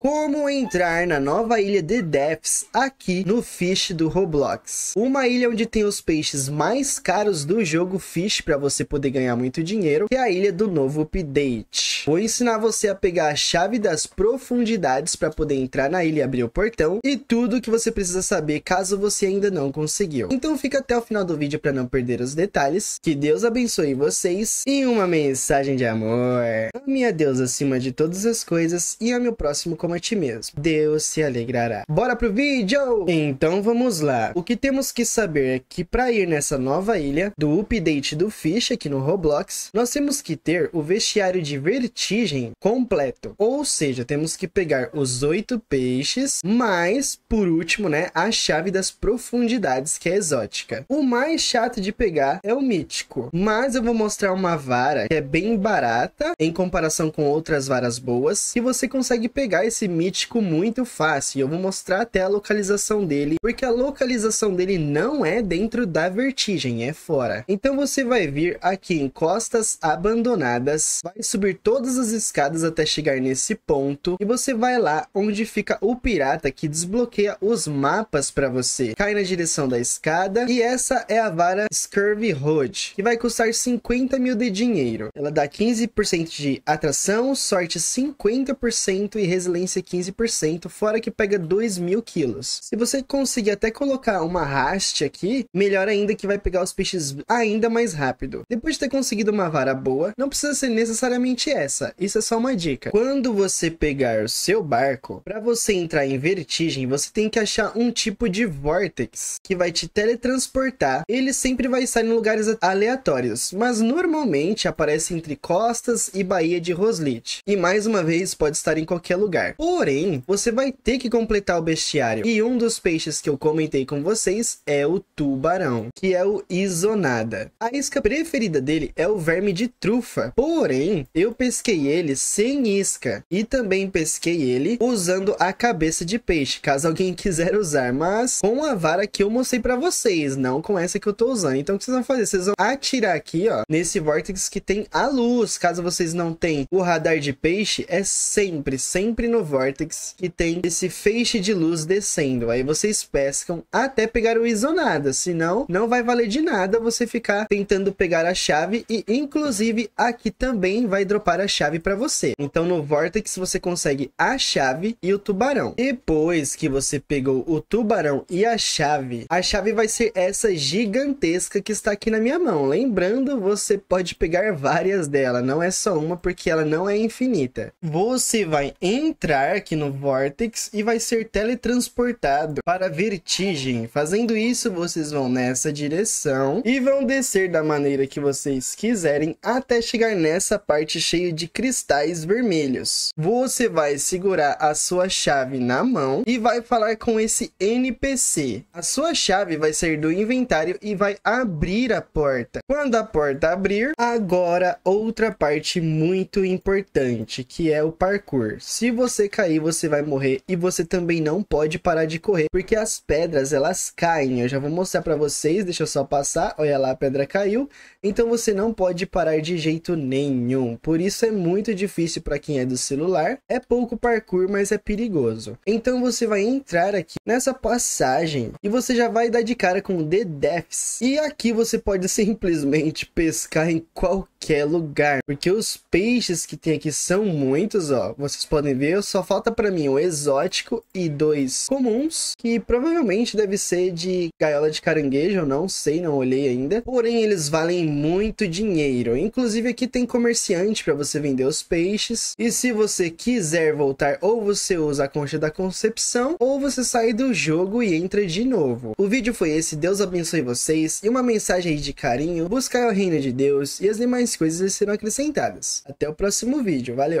Como entrar na nova ilha de Deaths aqui no Fish do Roblox? Uma ilha onde tem os peixes mais caros do jogo Fish para você poder ganhar muito dinheiro, que é a ilha do novo update. Vou ensinar você a pegar a chave das profundidades para poder entrar na ilha e abrir o portão e tudo o que você precisa saber caso você ainda não conseguiu. Então fica até o final do vídeo para não perder os detalhes. Que Deus abençoe vocês e uma mensagem de amor. Ame a Deus acima de todas as coisas e ame o próximo como como a ti mesmo. Deus se alegrará. Bora pro vídeo! Então vamos lá. O que temos que saber é que para ir nessa nova ilha, do update do Fish aqui no Roblox, nós temos que ter o vestiário de vertigem completo. Ou seja, temos que pegar os oito peixes, mais, por último, né, a chave das profundidades, que é exótica. O mais chato de pegar é o mítico, mas eu vou mostrar uma vara que é bem barata em comparação com outras varas boas, que você consegue pegar esse esse mítico muito fácil. Eu vou mostrar até a localização dele, porque a localização dele não é dentro da vertigem, é fora. Então você vai vir aqui em costas abandonadas, vai subir todas as escadas até chegar nesse ponto e você vai lá onde fica o pirata que desbloqueia os mapas para você. Cai na direção da escada e essa é a vara Scurvy Hood, que vai custar 50 mil de dinheiro. Ela dá 15% de atração, sorte 50% e resiliência potência 15%, fora que pega 2 mil quilos. Se você conseguir até colocar uma haste aqui, melhor ainda que vai pegar os peixes ainda mais rápido. Depois de ter conseguido uma vara boa, não precisa ser necessariamente essa, isso é só uma dica. Quando você pegar o seu barco, para você entrar em vertigem, você tem que achar um tipo de vórtex que vai te teletransportar. Ele sempre vai estar em lugares aleatórios, mas normalmente aparece entre costas e Baía de Roslit. E mais uma vez pode estar em qualquer lugar. Porém, você vai ter que completar o bestiário. E um dos peixes que eu comentei com vocês é o tubarão, que é o isonada. A isca preferida dele é o verme de trufa. Porém, eu pesquei ele sem isca e também pesquei ele usando a cabeça de peixe, caso alguém quiser usar, mas com a vara que eu mostrei para vocês, não com essa que eu tô usando. Então o que vocês vão fazer? Vocês vão atirar aqui, ó, nesse vórtex que tem a luz. Caso vocês não tenham o radar de peixe, é sempre, sempre no vortex que tem esse feixe de luz descendo. Aí vocês pescam até pegar o isonada, senão não vai valer de nada você ficar tentando pegar a chave e inclusive aqui também vai dropar a chave para você. Então no vortex você consegue a chave e o tubarão. Depois que você pegou o tubarão e a chave, a chave vai ser essa gigantesca que está aqui na minha mão. Lembrando, você pode pegar várias dela, não é só uma porque ela não é infinita. Você vai entrar aqui no Vortex e vai ser teletransportado para Vertigem. Fazendo isso, vocês vão nessa direção e vão descer da maneira que vocês quiserem até chegar nessa parte cheia de cristais vermelhos. Você vai segurar a sua chave na mão e vai falar com esse NPC. A sua chave vai sair do inventário e vai abrir a porta. Quando a porta abrir, agora outra parte muito importante, que é o parkour. Se você você cair, você vai morrer e você também não pode parar de correr, porque as pedras elas caem. Eu já vou mostrar para vocês, deixa eu só passar. Olha lá, a pedra caiu. Então você não pode parar de jeito nenhum. Por isso é muito difícil para quem é do celular. É pouco parkour, mas é perigoso. Então você vai entrar aqui nessa passagem e você já vai dar de cara com The Deaths. E aqui você pode simplesmente pescar em qualquer qualquer lugar. Porque os peixes que tem aqui são muitos, ó. Vocês podem ver, só falta para mim um exótico e dois comuns, que provavelmente deve ser de gaiola de caranguejo, eu não sei, não olhei ainda. Porém, eles valem muito dinheiro. Inclusive, aqui tem comerciante para você vender os peixes. E se você quiser voltar, ou você usa a concha da concepção, ou você sai do jogo e entra de novo. O vídeo foi esse, Deus abençoe vocês, e uma mensagem aí de carinho, buscar o reino de Deus e as demais mais coisas serão acrescentadas. Até o próximo vídeo, valeu!